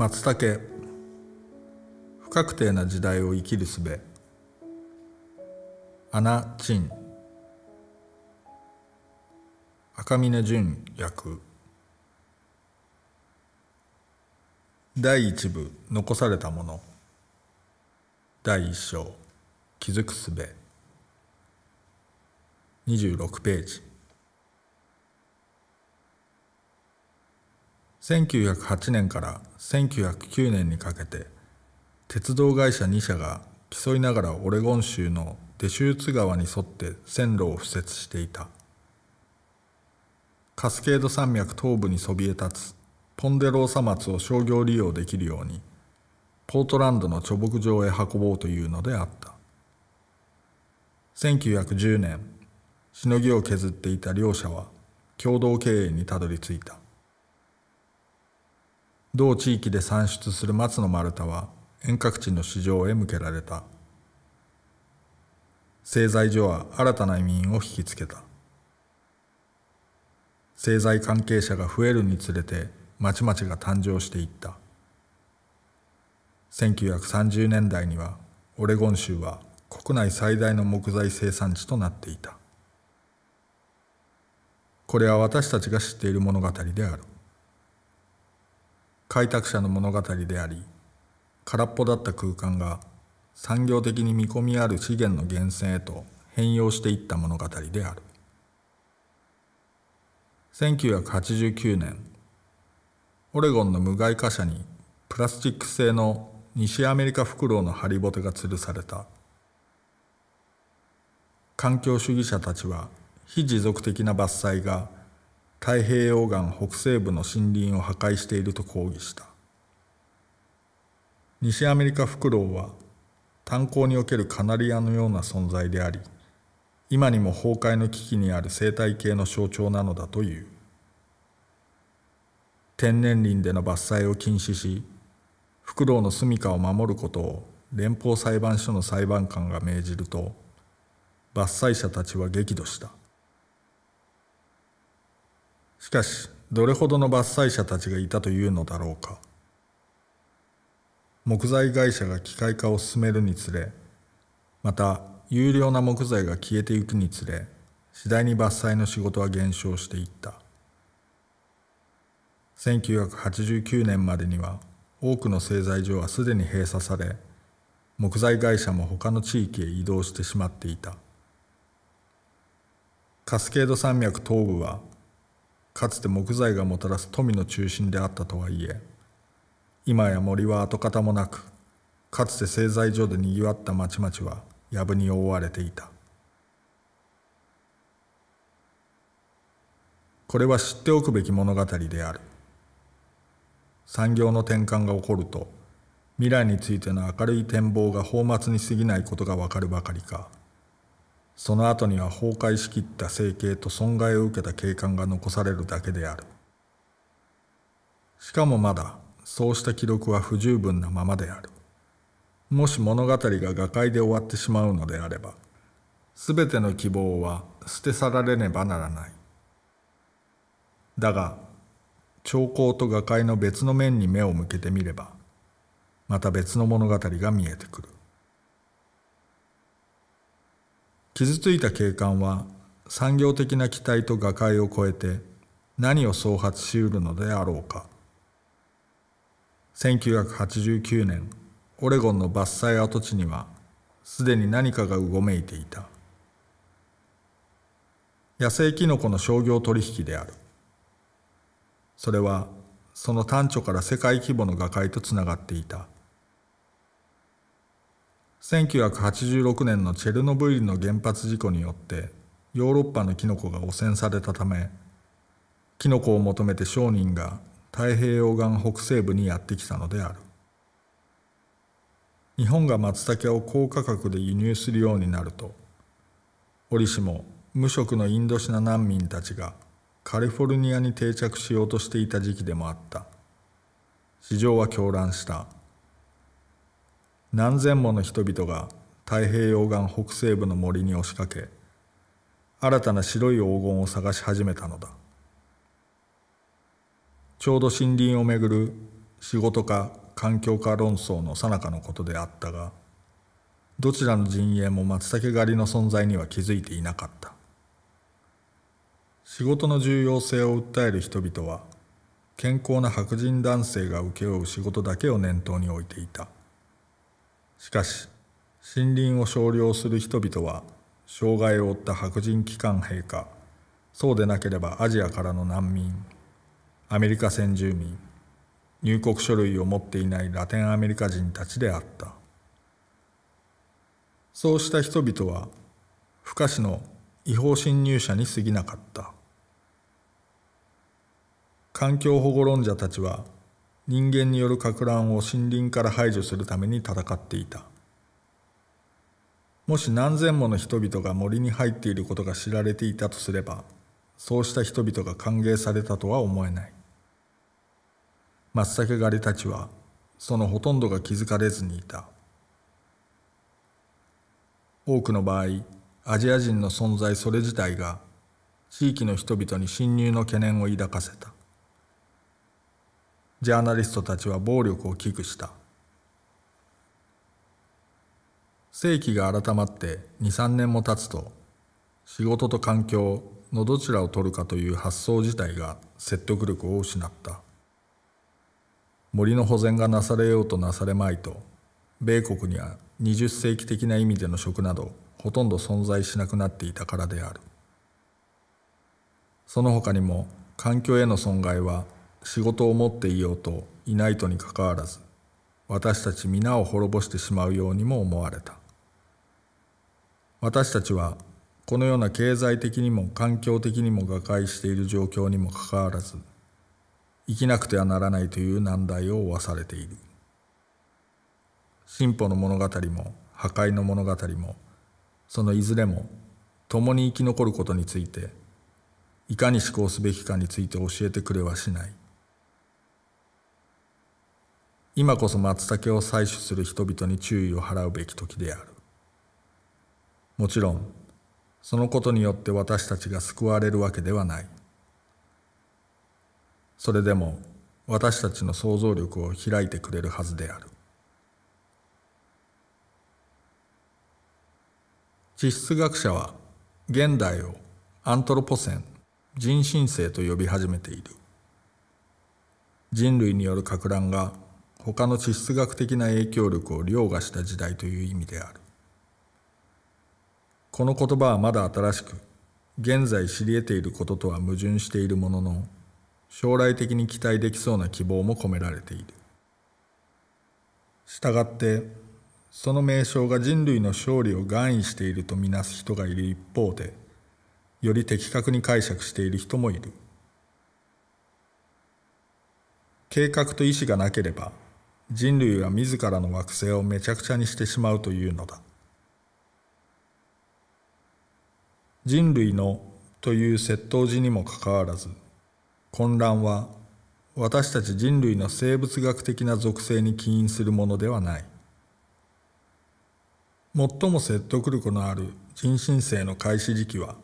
松茸不確定な時代を生きる術アナ・チン赤峰淳役第一部残されたもの第一章気づくすべ26ページ1908年から1909年にかけて鉄道会社2社が競いながらオレゴン州のデシューツ川に沿って線路を敷設していたカスケード山脈東部にそびえ立つポンデローサ松を商業利用できるようにポートランドの貯木場へ運ぼうというのであった1910年しのぎを削っていた両者は共同経営にたどり着いた同地域で産出する松の丸太は遠隔地の市場へ向けられた製材所は新たな移民を引きつけた製材関係者が増えるにつれて町々が誕生していった1930年代にはオレゴン州は国内最大の木材生産地となっていたこれは私たちが知っている物語である開拓者の物語であり空っぽだった空間が産業的に見込みある資源の源泉へと変容していった物語である1989年オレゴンの無害貨車にプラスチック製の西アメリカフクロウのハリボテが吊るされた環境主義者たちは非持続的な伐採が太平洋岸北西部の森林を破壊していると抗議した西アメリカフクロウは炭鉱におけるカナリアのような存在であり今にも崩壊の危機にある生態系の象徴なのだという天然林での伐採を禁止しフクロウの住処を守ることを連邦裁判所の裁判官が命じると伐採者たちは激怒したしかしどれほどの伐採者たちがいたというのだろうか木材会社が機械化を進めるにつれまた有料な木材が消えていくにつれ次第に伐採の仕事は減少していった1989年までには多くの製材所はすでに閉鎖され木材会社も他の地域へ移動してしまっていたカスケード山脈東部はかつて木材がもたらす富の中心であったとはいえ今や森は跡形もなくかつて製材所でにぎわった町々は藪に覆われていたこれは知っておくべき物語である産業の転換が起こると未来についての明るい展望が泡沫に過ぎないことがわかるばかりかその後には崩壊しきった整形と損害を受けた景観が残されるだけであるしかもまだそうした記録は不十分なままであるもし物語が瓦解で終わってしまうのであれば全ての希望は捨て去られねばならないだが兆候と瓦解の別の面に目を向けてみればまた別の物語が見えてくる傷ついた景観は産業的な期待と瓦解を超えて何を創発しうるのであろうか1989年オレゴンの伐採跡地にはすでに何かがうごめいていた野生キノコの商業取引であるそれはその端緒から世界規模の瓦解とつながっていた。1986年のチェルノブイリの原発事故によってヨーロッパのキノコが汚染されたためキノコを求めて商人が太平洋岸北西部にやってきたのである日本が松茸を高価格で輸入するようになると折しも無職のインドシナ難民たちがカリフォルニアに定着しようとしていた時期でもあった市場は狂乱した。何千もの人々が太平洋岸北西部の森に押しかけ新たな白い黄金を探し始めたのだちょうど森林をめぐる仕事か環境か論争の最中のことであったがどちらの陣営も松茸狩りの存在には気づいていなかった仕事の重要性を訴える人々は健康な白人男性が請け負う仕事だけを念頭に置いていた。しかし森林を少量する人々は障害を負った白人機関兵かそうでなければアジアからの難民アメリカ先住民入国書類を持っていないラテンアメリカ人たちであったそうした人々は不可視の違法侵入者に過ぎなかった環境保護論者たちは人間による撹乱を森林から排除するために戦っていたもし何千もの人々が森に入っていることが知られていたとすればそうした人々が歓迎されたとは思えない松茸狩りたちはそのほとんどが気づかれずにいた多くの場合アジア人の存在それ自体が地域の人々に侵入の懸念を抱かせたジャーナリストたちは暴力を危惧した世紀が改まって23年も経つと仕事と環境のどちらを取るかという発想自体が説得力を失った森の保全がなされようとなされまいと米国には20世紀的な意味での食などほとんど存在しなくなっていたからであるその他にも環境への損害は仕事を持っていようといないとにかかわらず私たち皆を滅ぼしてしまうようにも思われた私たちはこのような経済的にも環境的にも瓦解している状況にもかかわらず生きなくてはならないという難題を負わされている進歩の物語も破壊の物語もそのいずれも共に生き残ることについていかに思考すべきかについて教えてくれはしない今こそ松茸を採取する人々に注意を払うべき時であるもちろんそのことによって私たちが救われるわけではないそれでも私たちの想像力を開いてくれるはずである地質学者は現代をアントロポセン人神性と呼び始めている人類によるか乱が他の地質学的な影響力を凌駕した時代という意味であるこの言葉はまだ新しく現在知り得ていることとは矛盾しているものの将来的に期待できそうな希望も込められているしたがってその名称が人類の勝利を含意しているとみなす人がいる一方でより的確に解釈している人もいる計画と意思がなければ人類は自らの惑星をめちゃくちゃにしてしまうというのだ人類のという窃盗時にもかかわらず混乱は私たち人類の生物学的な属性に起因するものではない最も説得力のある人新世の開始時期は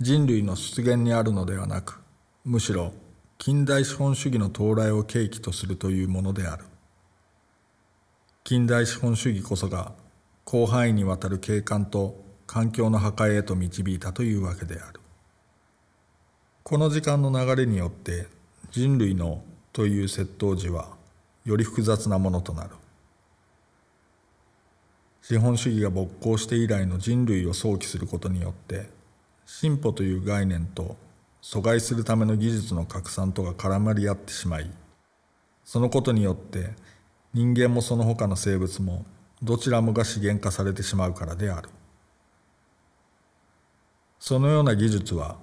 人類の出現にあるのではなくむしろ近代資本主義の到来を契機とするというものである近代資本主義こそが広範囲にわたる景観と環境の破壊へと導いたというわけであるこの時間の流れによって人類のという窃盗時はより複雑なものとなる資本主義が勃興して以来の人類を想起することによって進歩という概念と阻害するための技術の拡散とが絡まり合ってしまいそのことによって人間もその他の生物もどちらもが資源化されてしまうからであるそのような技術は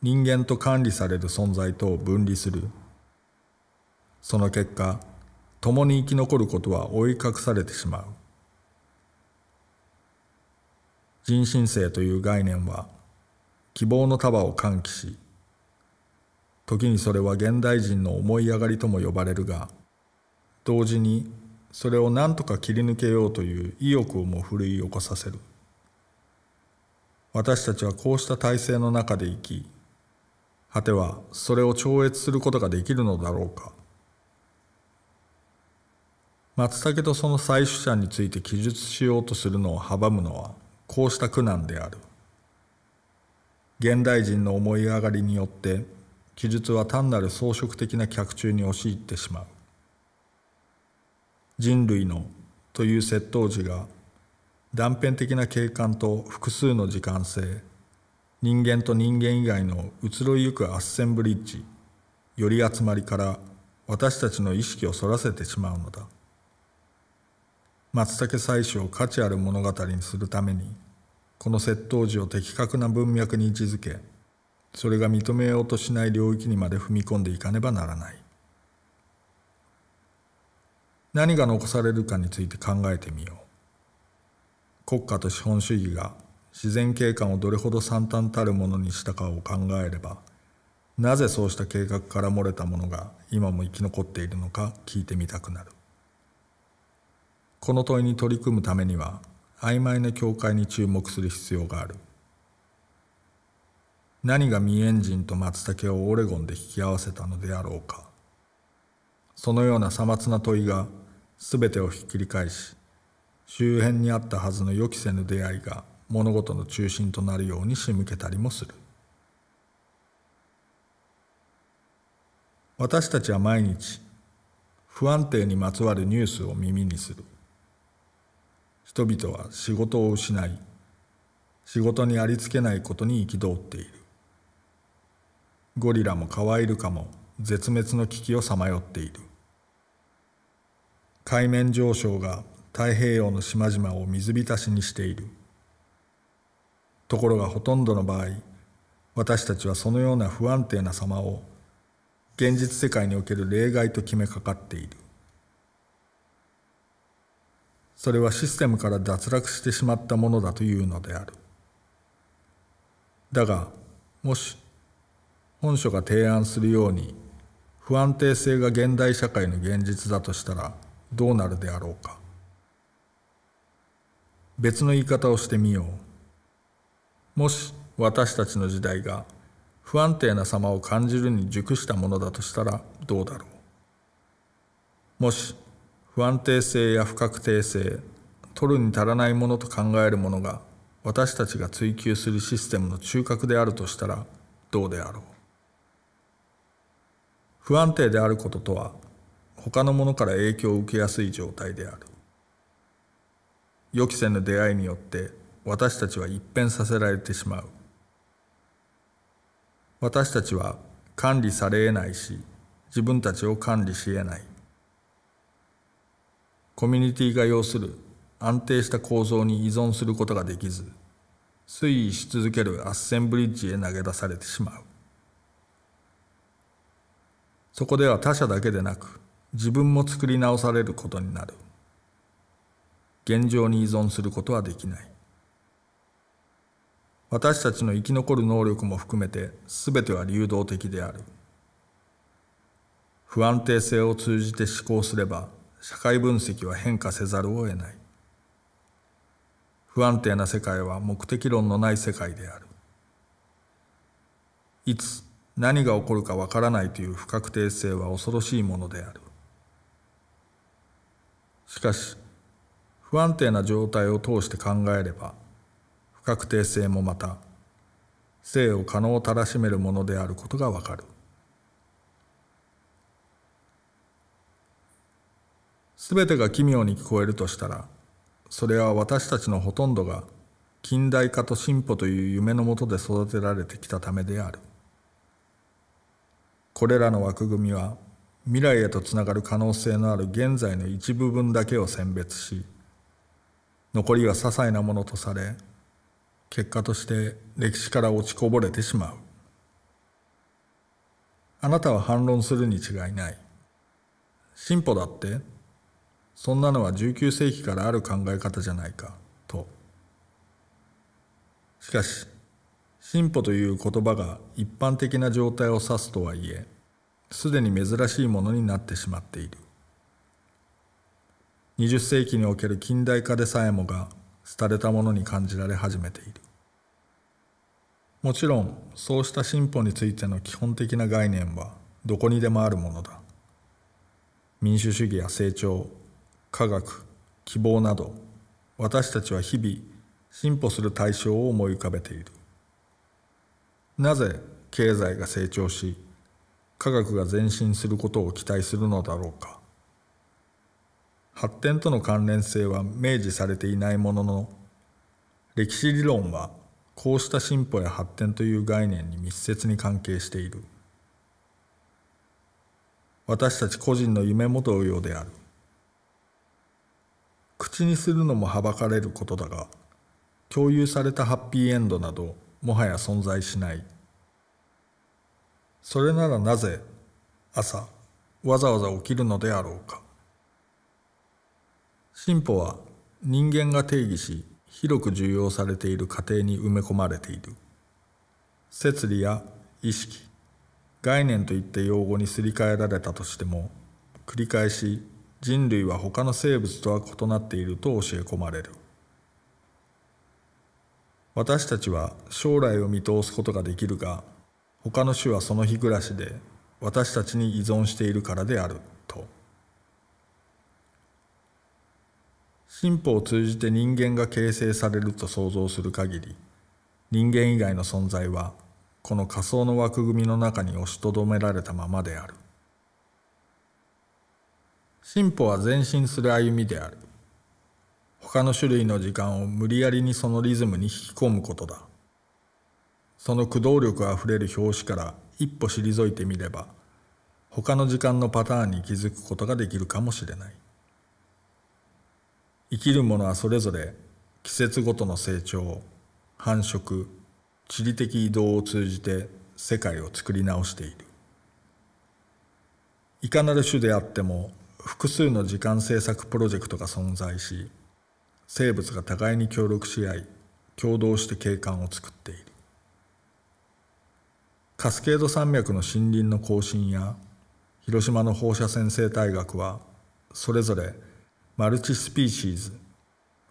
人間と管理される存在とを分離するその結果共に生き残ることは覆い隠されてしまう人身性という概念は希望の束を喚起し時にそれは現代人の思い上がりとも呼ばれるが同時にそれを何とか切り抜けようという意欲をも奮い起こさせる私たちはこうした体制の中で生き果てはそれを超越することができるのだろうか松茸とその採取者について記述しようとするのを阻むのはこうした苦難である現代人の思い上がりによって記述は単なる装飾的な脚注に陥ってしまう人類のという窃盗時が断片的な景観と複数の時間性人間と人間以外の移ろいゆくアッセンブリッジより集まりから私たちの意識をそらせてしまうのだ松茸採取を価値ある物語にするためにこの窃盗時を的確な文脈に位置づけそれが認めようとしない領域にまで踏み込んでいかねばならない何が残されるかについて考えてみよう国家と資本主義が自然景観をどれほど惨憺たるものにしたかを考えればなぜそうした計画から漏れたものが今も生き残っているのか聞いてみたくなるこの問いに取り組むためには曖昧な境界に注目する必要がある何がミエンジンと松茸をオレゴンで引き合わせたのであろうかそのようなさまつな問いが全てをひっくり返し周辺にあったはずの予期せぬ出会いが物事の中心となるように仕向けたりもする私たちは毎日不安定にまつわるニュースを耳にする人々は仕事を失い仕事にありつけないことに憤っているゴリラもカワイルカも絶滅の危機をさまよっている海面上昇が太平洋の島々を水浸しにしているところがほとんどの場合私たちはそのような不安定な様を現実世界における例外と決めかかっているそれはシステムから脱落してしまったものだというのであるだがもし本書が提案するように不安定性が現代社会の現実だとしたらどうなるであろうか別の言い方をしてみようもし私たちの時代が不安定な様を感じるに熟したものだとしたらどうだろうもし不安定性や不確定性取るに足らないものと考えるものが私たちが追求するシステムの中核であるとしたらどうであろう不安定であることとは他のものから影響を受けやすい状態である予期せぬ出会いによって私たちは一変させられてしまう私たちは管理されえないし自分たちを管理しえないコミュニティが要する安定した構造に依存することができず推移し続けるアッセンブリッジへ投げ出されてしまうそこでは他者だけでなく自分も作り直されることになる現状に依存することはできない私たちの生き残る能力も含めて全ては流動的である不安定性を通じて思考すれば社会分析は変化せざるを得ない不安定な世界は目的論のない世界であるいつ何が起こるかわからないという不確定性は恐ろしいものであるしかし不安定な状態を通して考えれば不確定性もまた性を可能たらしめるものであることがわかる。すべてが奇妙に聞こえるとしたらそれは私たちのほとんどが近代化と進歩という夢のもとで育てられてきたためである。これらの枠組みは未来へとつながる可能性のある現在の一部分だけを選別し残りは些細なものとされ結果として歴史から落ちこぼれてしまうあなたは反論するに違いない進歩だってそんなのは19世紀からある考え方じゃないかとしかし進歩という言葉が一般的な状態を指すとはいえすでに珍しいものになってしまっている20世紀における近代化でさえもが廃れたものに感じられ始めているもちろんそうした進歩についての基本的な概念はどこにでもあるものだ民主主義や成長科学希望など私たちは日々進歩する対象を思い浮かべているなぜ経済が成長し科学が前進することを期待するのだろうか発展との関連性は明示されていないものの歴史理論はこうした進歩や発展という概念に密接に関係している私たち個人の夢も同様である口にするのもはばかれることだが共有されたハッピーエンドなどもはや存在しないそれならなぜ朝わざわざ起きるのであろうか進歩は人間が定義し広く重要されている過程に埋め込まれている摂理や意識概念といって用語にすり替えられたとしても繰り返し人類は他の生物とは異なっていると教え込まれる私たちは将来を見通すことができるが他の種はその日暮らしで私たちに依存しているからであると進歩を通じて人間が形成されると想像する限り人間以外の存在はこの仮想の枠組みの中に押しとどめられたままである進歩は前進する歩みである他の種類の時間を無理やりにそのリズムに引き込むことだその駆動力あふれる表紙から一歩退いてみれば他の時間のパターンに気づくことができるかもしれない生きるものはそれぞれ季節ごとの成長繁殖地理的移動を通じて世界を作り直しているいかなる種であっても複数の時間制作プロジェクトが存在し生物が互いに協力し合い共同して景観を作っているカスケード山脈の森林の更新や広島の放射線生態学はそれぞれマルチスピーシーズ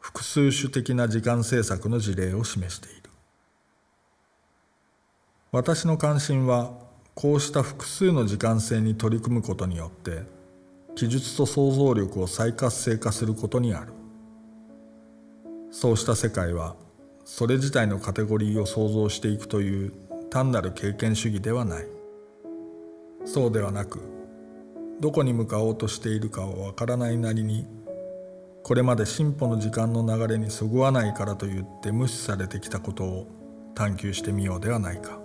複数種的な時間政策の事例を示している私の関心はこうした複数の時間性に取り組むことによって記述と想像力を再活性化することにあるそうした世界はそれ自体のカテゴリーを想像していくという単なる経験主義ではないそうではなくどこに向かおうとしているかをわからないなりにこれまで進歩の時間の流れにそぐわないからといって無視されてきたことを探求してみようではないか